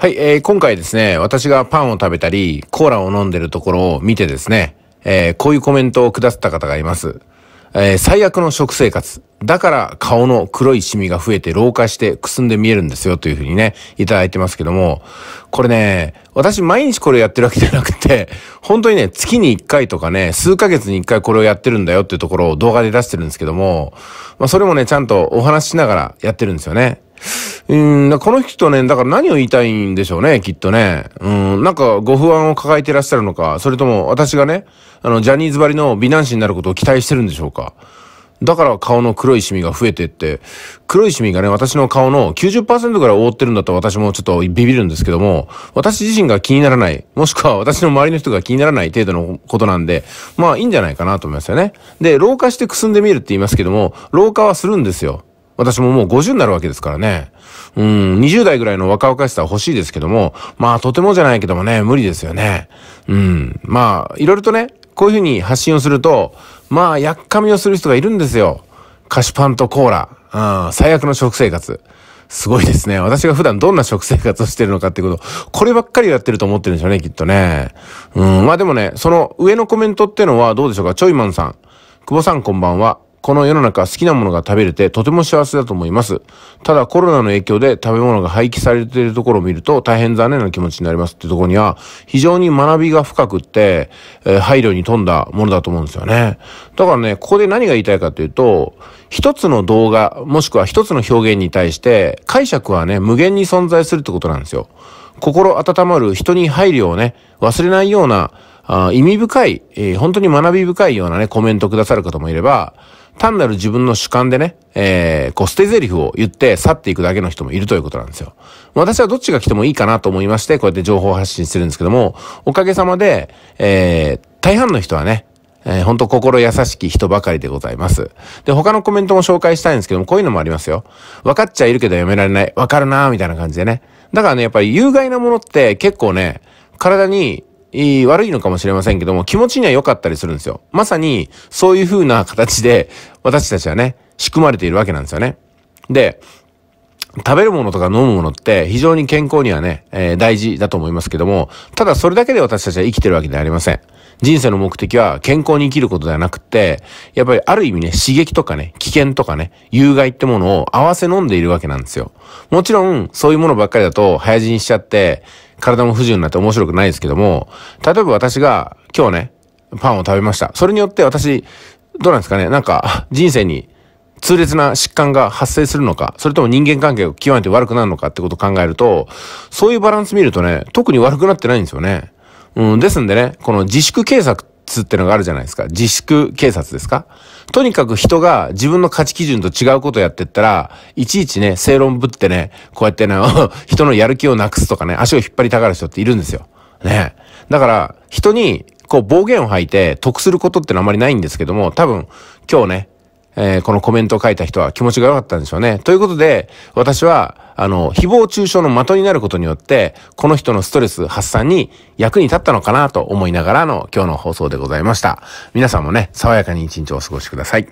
はい、えー、今回ですね、私がパンを食べたり、コーラを飲んでるところを見てですね、えー、こういうコメントをくださった方がいます。えー、最悪の食生活。だから顔の黒いシミが増えて老化してくすんで見えるんですよというふうにね、いただいてますけども、これね、私毎日これやってるわけじゃなくて、本当にね、月に1回とかね、数ヶ月に1回これをやってるんだよっていうところを動画で出してるんですけども、まあそれもね、ちゃんとお話ししながらやってるんですよね。うん、この人ね、だから何を言いたいんでしょうね、きっとね。うん、なんかご不安を抱えていらっしゃるのか、それとも私がね、あの、ジャニーズ張りの美男子になることを期待してるんでしょうか。だから顔の黒いシミが増えてって、黒いシミがね、私の顔の90%ぐらい覆ってるんだと私もちょっとビビるんですけども、私自身が気にならない、もしくは 私の周りの人が気にならない程度のことなんで、まあいいんじゃないかなと思いますよね。で、老化してくすんで見るって言いますけども、老化はするんですよ。私ももう50になるわけですからね。うん、20代ぐらいの若々しさは欲しいですけども、まあとてもじゃないけどもね、無理ですよね。うん、まあいろいろとね、こういうふうに発信をすると、まあやっかみをする人がいるんですよ。菓子パンとコーラ。うん、最悪の食生活。すごいですね。私が普段どんな食生活をしてるのかってこと、こればっかりやってると思ってるんでしょうね、きっとね。うん、まあでもね、その上のコメントってのはどうでしょうか、ちょいマンさん。久保さんこんばんは。この世の中好きなものが食べれてとても幸せだと思います。ただコロナの影響で食べ物が廃棄されているところを見ると大変残念な気持ちになりますってところには非常に学びが深くって、えー、配慮に富んだものだと思うんですよね。だからね、ここで何が言いたいかというと、一つの動画もしくは一つの表現に対して解釈はね、無限に存在するってことなんですよ。心温まる人に配慮をね、忘れないような、あ意味深い、えー、本当に学び深いようなね、コメントくださる方もいれば、単なる自分の主観でね、えー、こう捨て台詞を言って去っていくだけの人もいるということなんですよ。私はどっちが来てもいいかなと思いまして、こうやって情報発信してるんですけども、おかげさまで、えー、大半の人はね、えー、本当心優しき人ばかりでございます。で、他のコメントも紹介したいんですけども、こういうのもありますよ。分かっちゃいるけどやめられない。分かるなーみたいな感じでね。だからね、やっぱり有害なものって結構ね、体にいい悪いのかもしれませんけども、気持ちには良かったりするんですよ。まさに、そういう風な形で、私たちはね、仕組まれているわけなんですよね。で、食べるものとか飲むものって非常に健康にはね、えー、大事だと思いますけども、ただそれだけで私たちは生きてるわけではありません。人生の目的は健康に生きることではなくて、やっぱりある意味ね、刺激とかね、危険とかね、有害ってものを合わせ飲んでいるわけなんですよ。もちろん、そういうものばっかりだと早死にしちゃって、体も不自由になって面白くないですけども、例えば私が今日ね、パンを食べました。それによって私、どうなんですかね、なんか人生に痛烈な疾患が発生するのか、それとも人間関係が極めて悪くなるのかってことを考えると、そういうバランス見るとね、特に悪くなってないんですよね。うん、ですんでね、この自粛警察ってのがあるじゃないですか。自粛警察ですかとにかく人が自分の価値基準と違うことをやってったら、いちいちね、正論ぶってね、こうやってね、人のやる気をなくすとかね、足を引っ張りたがる人っているんですよ。ね。だから、人に、こう暴言を吐いて得することってのはあまりないんですけども、多分、今日ね、えー、このコメントを書いた人は気持ちが良かったんでしょうね。ということで、私は、あの、誹謗中傷の的になることによって、この人のストレス発散に役に立ったのかなと思いながらの今日の放送でございました。皆さんもね、爽やかに一日お過ごしください。